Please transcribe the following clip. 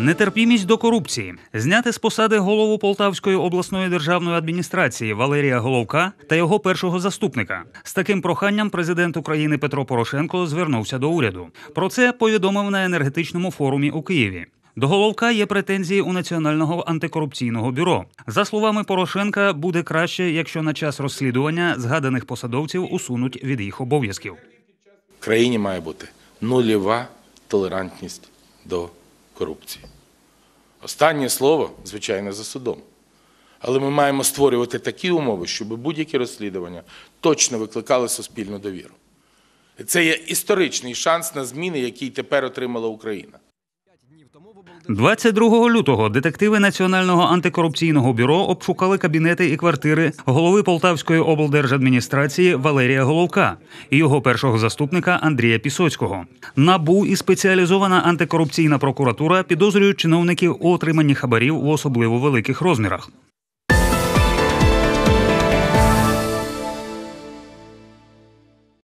Нетерпімість до корупції зняти з посади голову Полтавської обласної державної адміністрації Валерія Головка та його першого заступника. З таким проханням президент України Петро Порошенко звернувся до уряду. Про це повідомив на енергетичному форумі у Києві. До головка є претензії у Національного антикорупційного бюро. За словами Порошенка, буде краще, якщо на час розслідування згаданих посадовців усунуть від їх обов'язків. В країні має бути нульова толерантність до корупції. Останнє слово, звичайно, за судом. Але ми маємо створювати такі умови, щоб будь-які розслідування точно викликали суспільну довіру. Це є історичний шанс на зміни, який тепер отримала Україна. 22 лютого детективи Національного антикорупційного бюро обшукали кабінети і квартири голови Полтавської облдержадміністрації Валерія Головка і його першого заступника Андрія Пісоцького. Набу і спеціалізована антикорупційна прокуратура підозрюють чиновників у отриманні хабарів у особливо великих розмірах.